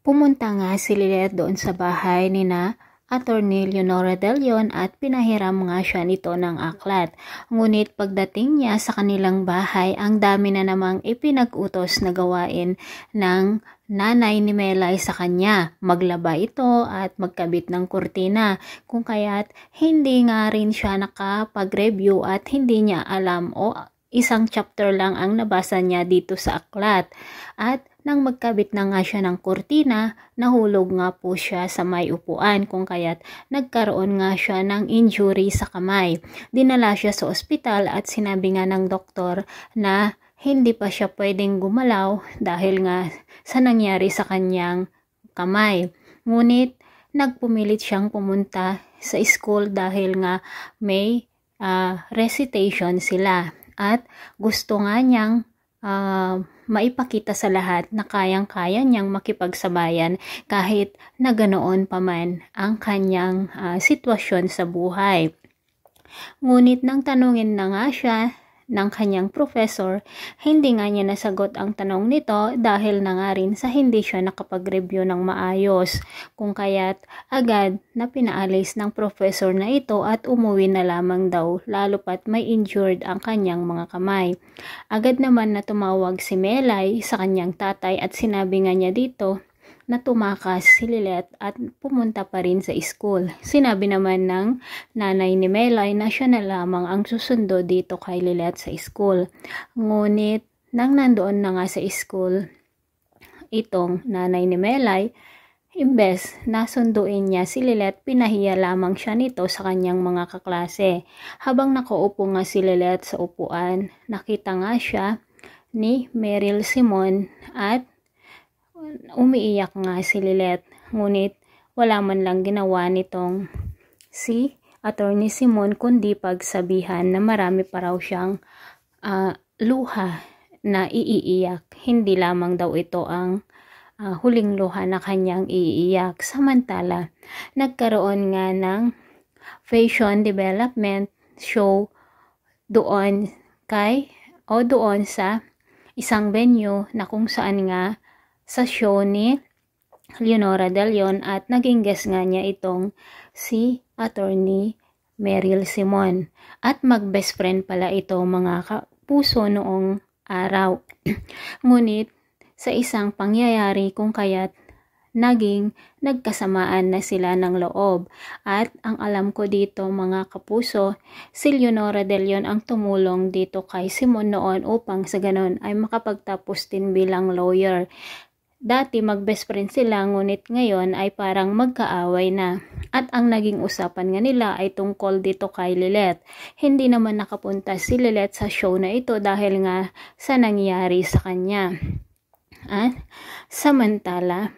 Pumunta nga si Lilith doon sa bahay ni na Attorney Leonora De Leon at pinahiram nga siya nito ng aklat. Ngunit pagdating niya sa kanilang bahay, ang dami na namang ipinag-utos na gawain ng nanay ni Melay sa kanya. Maglaba ito at magkabit ng kurtina. Kung kaya't hindi nga rin siya nakapag-review at hindi niya alam o Isang chapter lang ang nabasa niya dito sa aklat at nang magkabit na nga siya ng kurtina, nahulog nga po siya sa may upuan kung kaya't nagkaroon nga siya ng injury sa kamay. Dinala siya sa ospital at sinabi nga ng doktor na hindi pa siya pwedeng gumalaw dahil nga sa nangyari sa kanyang kamay. Ngunit nagpumilit siyang pumunta sa school dahil nga may uh, recitation sila at gusto nga niyang uh, maipakita sa lahat na kayang-kaya niyang makipagsabayan kahit na ganoon pa man ang kanyang uh, sitwasyon sa buhay. Ngunit nang tanungin na nga siya ng kanyang professor, hindi nga niya nasagot ang tanong nito dahil na nga rin sa hindi siya nakapag-review ng maayos, kung kaya't agad na pinaalis ng professor na ito at umuwi na lamang daw lalo pat may injured ang kanyang mga kamay. Agad naman na tumawag si Melay sa kanyang tatay at sinabi nga niya dito na tumakas si Lilet at pumunta pa rin sa school. Sinabi naman ng nanay ni Melay na siya na lamang ang susundo dito kay Lilet sa school. Ngunit nang nandoon na nga sa school, itong nanay ni Melay, Imbes na sunduin niya si Lilet, pinahiya lamang siya nito sa kanyang mga kaklase. Habang nakaupo nga si Lilet sa upuan, nakita nga siya ni Meryl Simon at Umiiyak nga si Lilet, ngunit wala man lang ginawa nitong si Attorney Simon kundi pagsabihan na marami pa raw siyang uh, luha na iiiyak. Hindi lamang daw ito ang uh, huling luha na kanyang iiyak. Samantala, nagkaroon nga ng fashion development show doon kay o doon sa isang venue na kung saan nga sa show ni Leonora De at naging guest nga niya itong si attorney Meryl Simon. At mag-best friend pala ito mga kapuso noong araw. Ngunit sa isang pangyayari kung kaya't naging nagkasamaan na sila ng loob. At ang alam ko dito mga kapuso, si Leonora De ang tumulong dito kay Simon noon upang sa ganon ay makapagtapos din bilang lawyer. Dati mag-best friend sila ngunit ngayon ay parang magkaaway na. At ang naging usapan nga nila ay tungkol dito kay Lilet. Hindi naman nakapunta si Lilet sa show na ito dahil nga sa nangyari sa kanya. At samantala,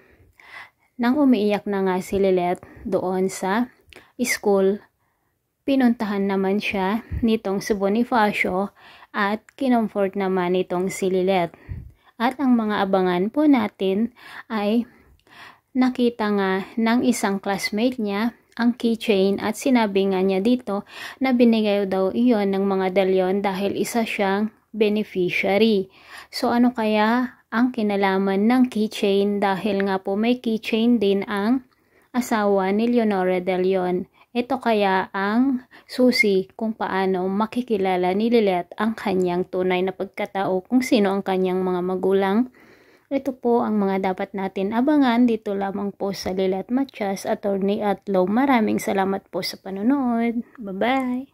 nang umiiyak na nga si Lilet doon sa school, pinuntahan naman siya nitong si Bonifacio at kinomfort naman nitong si Lilet. At ang mga abangan po natin ay nakita nga ng isang classmate niya ang keychain at sinabi nga niya dito na binigay daw iyon ng mga dalyon dahil isa siyang beneficiary. So ano kaya ang kinalaman ng keychain dahil nga po may keychain din ang asawa ni Leonora de ito kaya ang susi kung paano makikilala ni Lilith ang kanyang tunay na pagkatao kung sino ang kanyang mga magulang. Ito po ang mga dapat natin abangan dito lamang po sa Lilith Matias, Attorney at Law. Maraming salamat po sa panonood. Bye-bye!